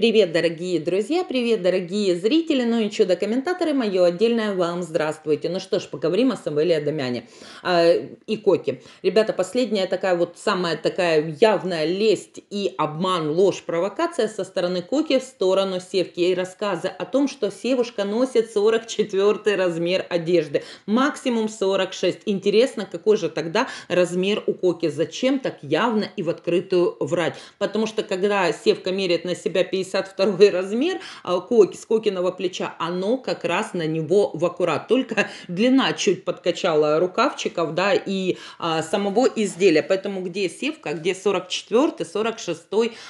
Привет, дорогие друзья, привет, дорогие зрители, ну и чудо-комментаторы, мое отдельное вам здравствуйте. Ну что ж, поговорим о Самвеле Адамяне э, и Коке. Ребята, последняя такая вот самая такая явная лесть и обман, ложь, провокация со стороны Коки в сторону Севки и рассказы о том, что Севушка носит 44 размер одежды, максимум 46. Интересно, какой же тогда размер у Коки, зачем так явно и в открытую врать? Потому что когда Севка меряет на себя 50 152 размер а коки, с кокиного плеча, оно как раз на него в аккурат. Только длина чуть подкачала рукавчиков, да, и а, самого изделия. Поэтому где севка, где 44, 46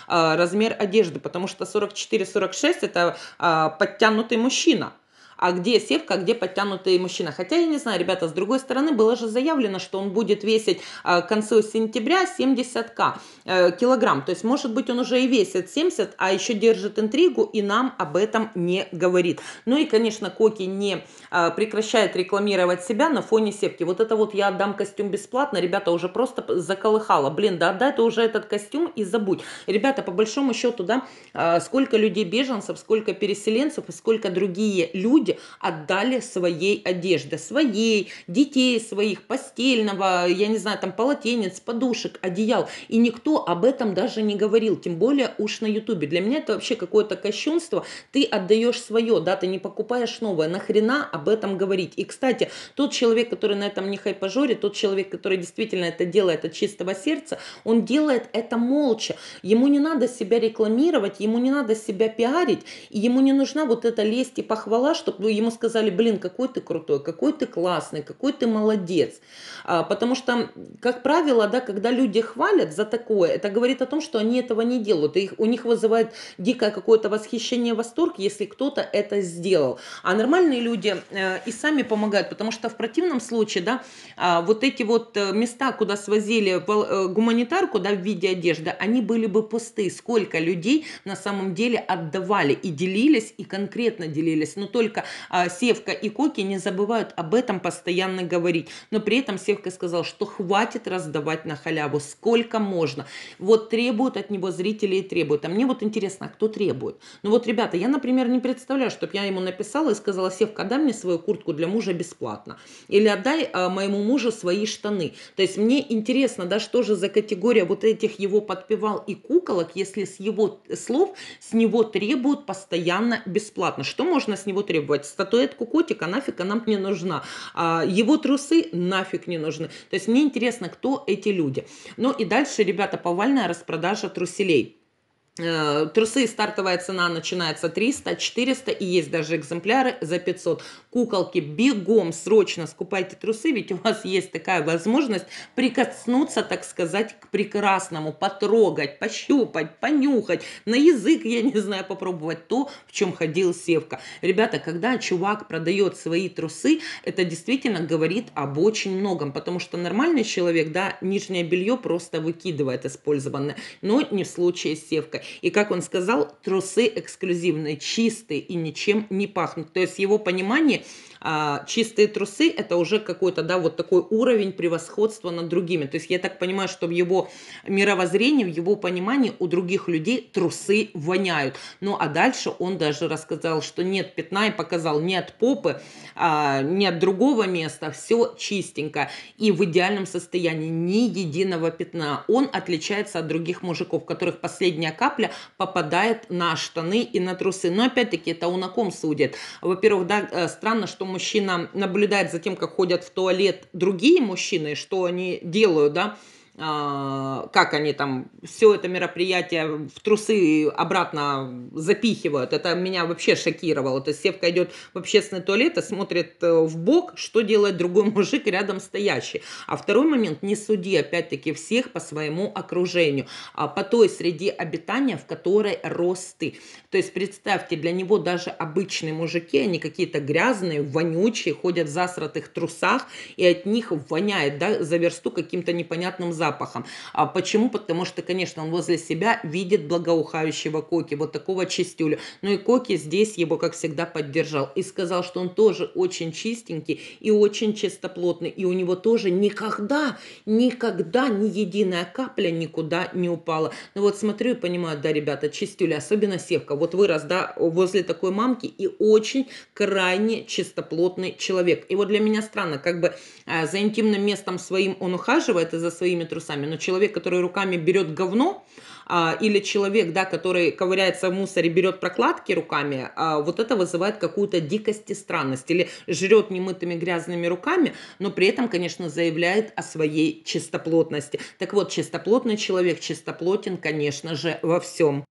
а, размер одежды, потому что 44-46 это а, подтянутый мужчина а где севка, а где подтянутый мужчина. Хотя я не знаю, ребята, с другой стороны, было же заявлено, что он будет весить а, к концу сентября 70к э, килограмм. То есть, может быть, он уже и весит 70, а еще держит интригу и нам об этом не говорит. Ну и, конечно, Коки не а, прекращает рекламировать себя на фоне севки. Вот это вот я отдам костюм бесплатно, ребята, уже просто заколыхало. Блин, да отдай ты уже этот костюм и забудь. Ребята, по большому счету, да, а, сколько людей беженцев, сколько переселенцев и сколько другие люди люди отдали своей одежды, своей, детей своих, постельного, я не знаю, там полотенец, подушек, одеял. И никто об этом даже не говорил, тем более уж на Ютубе. Для меня это вообще какое-то кощунство. Ты отдаешь свое, да, ты не покупаешь новое. Нахрена об этом говорить? И, кстати, тот человек, который на этом не хайпажорит, тот человек, который действительно это делает от чистого сердца, он делает это молча. Ему не надо себя рекламировать, ему не надо себя пиарить, и ему не нужна вот эта лесть и похвала, чтобы ну, ему сказали, блин, какой ты крутой, какой ты классный, какой ты молодец. А, потому что, как правило, да, когда люди хвалят за такое, это говорит о том, что они этого не делают. И их, у них вызывает дикое какое-то восхищение, восторг, если кто-то это сделал. А нормальные люди э, и сами помогают, потому что в противном случае, да, э, вот эти вот э, места, куда свозили э, гуманитарку, да, в виде одежды, они были бы пусты. Сколько людей на самом деле отдавали и делились, и конкретно делились. Но только а, Севка и Коки не забывают об этом постоянно говорить. Но при этом Севка сказал, что хватит раздавать на халяву, сколько можно. Вот требуют от него зрители и требуют. А мне вот интересно, а кто требует? Ну вот, ребята, я, например, не представляю, чтобы я ему написала и сказала, Севка, дай мне свою куртку для мужа бесплатно. Или отдай а, моему мужу свои штаны. То есть мне интересно, да, что же за категория вот этих его подпевал и куколок, если с его слов с него требуют постоянно бесплатно. Что можно с него требовать? выкидывать. Статуэтку котика нафиг нам не нужна. А его трусы нафиг не нужны. То есть мне интересно, кто эти люди. Ну и дальше, ребята, повальная распродажа труселей. Э, трусы стартовая цена начинается 300, 400 и есть даже экземпляры за 500. Куколки, бегом срочно скупайте трусы, ведь у вас есть такая возможность прикоснуться, так сказать, к прекрасному, потрогать, пощупать, понюхать, на язык, я не знаю, попробовать то, в чем ходил Севка. Ребята, когда чувак продает свои трусы, это действительно говорит об очень многом, потому что нормальный человек, да, нижнее белье просто выкидывает использованное, но не в случае с Севкой. И, как он сказал, трусы эксклюзивные, чистые и ничем не пахнут. То есть его понимание а, чистые трусы это уже какой-то, да, вот такой уровень превосходства над другими. То есть я так понимаю, что в его мировоззрении, в его понимании у других людей трусы воняют. Ну а дальше он даже рассказал, что нет пятна и показал нет попы, а, не другого места, все чистенько и в идеальном состоянии, ни единого пятна. Он отличается от других мужиков, которых последняя капля капля попадает на штаны и на трусы. Но опять-таки это он о ком судит. Во-первых, да, э, странно, что мужчина наблюдает за тем, как ходят в туалет другие мужчины, что они делают, да, а, как они там все это мероприятие в трусы обратно запихивают. Это меня вообще шокировало. То есть Севка идет в общественный туалет и смотрит э, в бок, что делает другой мужик рядом стоящий. А второй момент, не суди опять-таки всех по своему окружению, а по той среде обитания, в которой рос ты. То есть представьте, для него даже обычные мужики, они какие-то грязные, вонючие, ходят в засратых трусах, и от них воняет да, за версту каким-то непонятным запахом запахом. А почему? Потому что, конечно, он возле себя видит благоухающего Коки, вот такого чистюля. Ну и Коки здесь его, как всегда, поддержал и сказал, что он тоже очень чистенький и очень чистоплотный, и у него тоже никогда, никогда ни единая капля никуда не упала. Ну вот смотрю и понимаю, да, ребята, чистюля, особенно севка, вот вырос, да, возле такой мамки и очень крайне чистоплотный человек. И вот для меня странно, как бы э, за интимным местом своим он ухаживает и за своими трудами, трусами, но человек, который руками берет говно, а, или человек, да, который ковыряется в мусоре, берет прокладки руками, а, вот это вызывает какую-то дикость и странность. Или жрет немытыми грязными руками, но при этом, конечно, заявляет о своей чистоплотности. Так вот, чистоплотный человек чистоплотен, конечно же, во всем.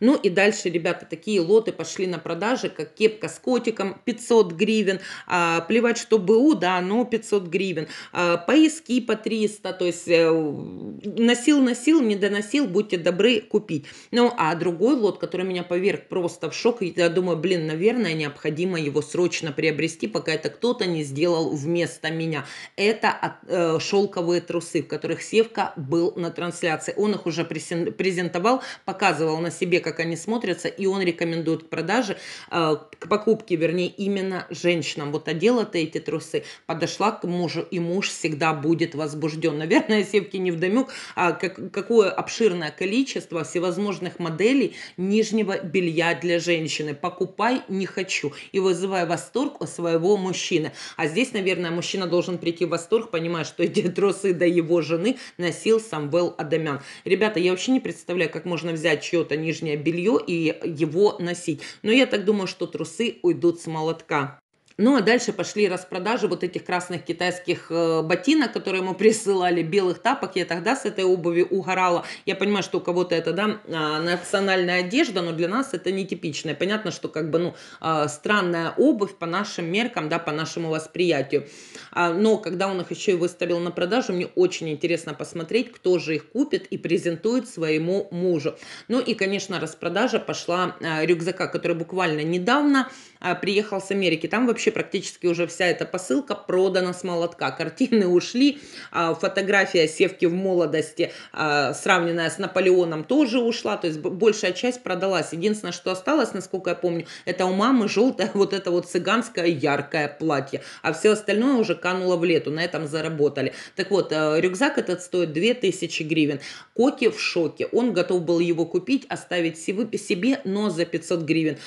Ну и дальше, ребята, такие лоты пошли на продажи, как кепка с котиком 500 гривен, а, плевать, что БУ, да, но 500 гривен, а, поиски по 300, то есть носил-носил, э, не доносил, будьте добры купить. Ну а другой лот, который меня поверг просто в шок, я думаю, блин, наверное, необходимо его срочно приобрести, пока это кто-то не сделал вместо меня. Это от, э, шелковые трусы, в которых Севка был на трансляции. Он их уже презентовал, показывал на себе себе, как они смотрятся, и он рекомендует к продаже, э, к покупке, вернее, именно женщинам. Вот одела ты эти трусы, подошла к мужу, и муж всегда будет возбужден. Наверное, Севке не вдомек, а как, какое обширное количество всевозможных моделей нижнего белья для женщины. Покупай, не хочу. И вызывай восторг у своего мужчины. А здесь, наверное, мужчина должен прийти в восторг, понимая, что эти трусы до его жены носил сам Самвел Адамян. Ребята, я вообще не представляю, как можно взять чье-то нижнее нижнее белье и его носить. Но я так думаю, что трусы уйдут с молотка. Ну а дальше пошли распродажи вот этих красных китайских э, ботинок, которые ему присылали, белых тапок. Я тогда с этой обуви угорала. Я понимаю, что у кого-то это да, а, национальная одежда, но для нас это нетипичная. Понятно, что как бы ну, а, странная обувь по нашим меркам, да, по нашему восприятию. А, но когда он их еще и выставил на продажу, мне очень интересно посмотреть, кто же их купит и презентует своему мужу. Ну и, конечно, распродажа пошла рюкзака, который буквально недавно а, приехал с Америки. Там вообще практически уже вся эта посылка продана с молотка. Картины ушли, а, фотография Севки в молодости, а, сравненная с Наполеоном, тоже ушла. То есть большая часть продалась. Единственное, что осталось, насколько я помню, это у мамы желтое вот это вот цыганское яркое платье. А все остальное уже кануло в лету. На этом заработали. Так вот, э, рюкзак этот стоит 2000 гривен. Коки в шоке. Он готов был его купить, оставить себе, но за 500 гривен.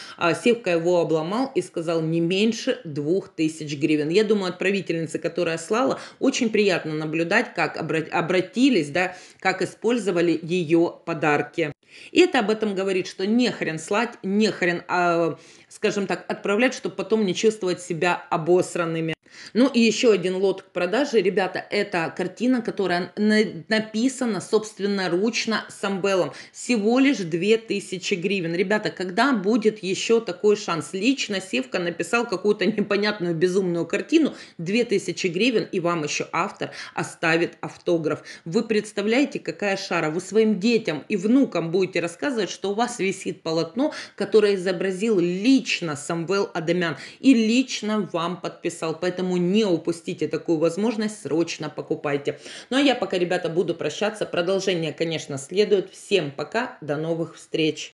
Севка его обломал, снял и сказал не меньше двух тысяч гривен. Я думаю, отправительница, которая слала, очень приятно наблюдать, как обратились, да, как использовали ее подарки. И это об этом говорит, что не хрен слать, не хрен, а, скажем так, отправлять, чтобы потом не чувствовать себя обосранными. Ну и еще один лот к продаже, ребята, это картина, которая на- написана собственноручно Самбелом. Всего лишь 2000 гривен. Ребята, когда будет еще такой шанс? Лично Севка написал какую-то непонятную безумную картину, 2000 гривен, и вам еще автор оставит автограф. Вы представляете, какая шара? Вы своим детям и внукам будете рассказывать, что у вас висит полотно, которое изобразил лично Самвел Адамян и лично вам подписал. Поэтому поэтому не упустите такую возможность, срочно покупайте. Ну а я пока, ребята, буду прощаться. Продолжение, конечно, следует. Всем пока, до новых встреч!